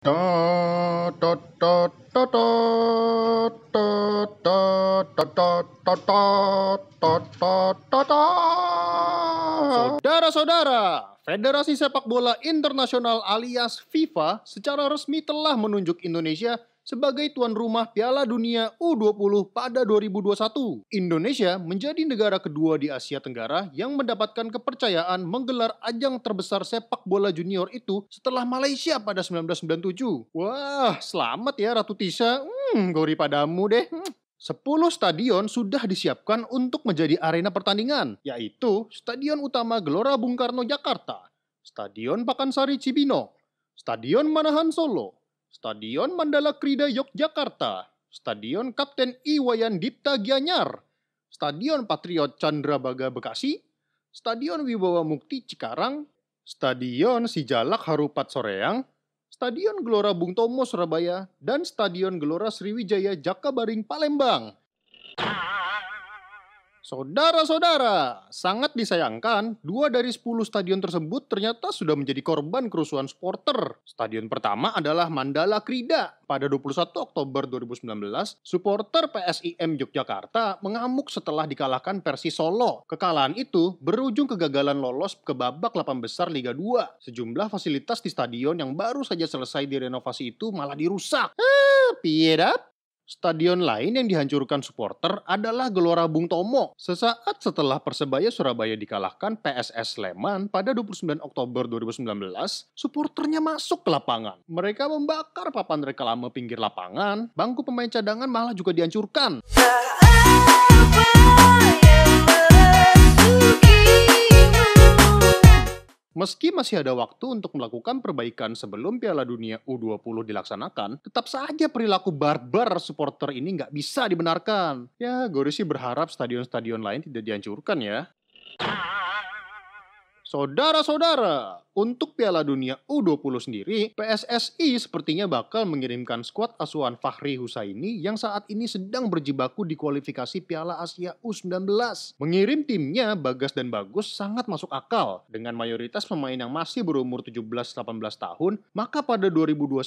Saudara-saudara, Federasi Sepak Bola Internasional alias FIFA secara resmi telah menunjuk Indonesia sebagai tuan rumah Piala Dunia U20 pada 2021. Indonesia menjadi negara kedua di Asia Tenggara yang mendapatkan kepercayaan menggelar ajang terbesar sepak bola junior itu setelah Malaysia pada 1997. Wah, selamat ya Ratu Tisa. Hmm, gori padamu deh. Sepuluh 10 stadion sudah disiapkan untuk menjadi arena pertandingan, yaitu Stadion Utama Gelora Bung Karno Jakarta, Stadion Pakansari Cibinong, Stadion Manahan Solo, Stadion Mandala Krida Yogyakarta, Stadion Kapten Iwayan Dipta Gianyar, Stadion Patriot Chandra Baga Bekasi, Stadion Wibawa Mukti Cikarang, Stadion Sijalak Harupat Soreang, Stadion Gelora Bung Tomo Surabaya, dan Stadion Gelora Sriwijaya Jakabaring Palembang. Saudara-saudara, sangat disayangkan, dua dari sepuluh stadion tersebut ternyata sudah menjadi korban kerusuhan supporter. Stadion pertama adalah Mandala Krida. Pada 21 Oktober 2019, supporter PSIM Yogyakarta mengamuk setelah dikalahkan versi Solo. Kekalahan itu berujung kegagalan lolos ke babak 8 besar Liga 2. Sejumlah fasilitas di stadion yang baru saja selesai direnovasi itu malah dirusak. Ah, eh, piedap. Stadion lain yang dihancurkan supporter adalah Gelora Bung Tomo sesaat setelah Persebaya Surabaya dikalahkan PSS Sleman pada 29 Oktober 2019, supporternya masuk ke lapangan. Mereka membakar papan reklame pinggir lapangan, bangku pemain cadangan malah juga dihancurkan. Meski masih ada waktu untuk melakukan perbaikan sebelum Piala Dunia U20 dilaksanakan, tetap saja perilaku barbar supporter ini nggak bisa dibenarkan. Ya, gue sih berharap stadion-stadion lain tidak dihancurkan ya. Saudara-saudara, untuk Piala Dunia U20 sendiri, PSSI sepertinya bakal mengirimkan skuad asuhan Fahri Husaini yang saat ini sedang berjibaku di kualifikasi Piala Asia U19. Mengirim timnya Bagas dan Bagus sangat masuk akal. Dengan mayoritas pemain yang masih berumur 17-18 tahun, maka pada 2021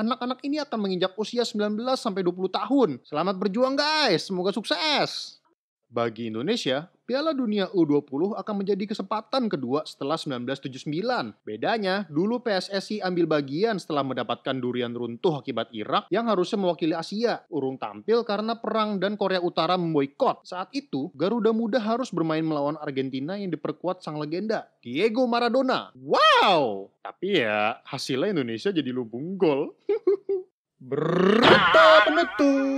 anak-anak ini akan menginjak usia 19-20 tahun. Selamat berjuang guys, semoga sukses! Bagi Indonesia, Piala Dunia U20 akan menjadi kesempatan kedua setelah 1979. Bedanya, dulu PSSI ambil bagian setelah mendapatkan durian runtuh akibat Irak yang harusnya mewakili Asia. Urung tampil karena perang dan Korea Utara memboikot. Saat itu, Garuda Muda harus bermain melawan Argentina yang diperkuat sang legenda, Diego Maradona. Wow! Tapi ya, hasilnya Indonesia jadi lubung gol. Berita penutup!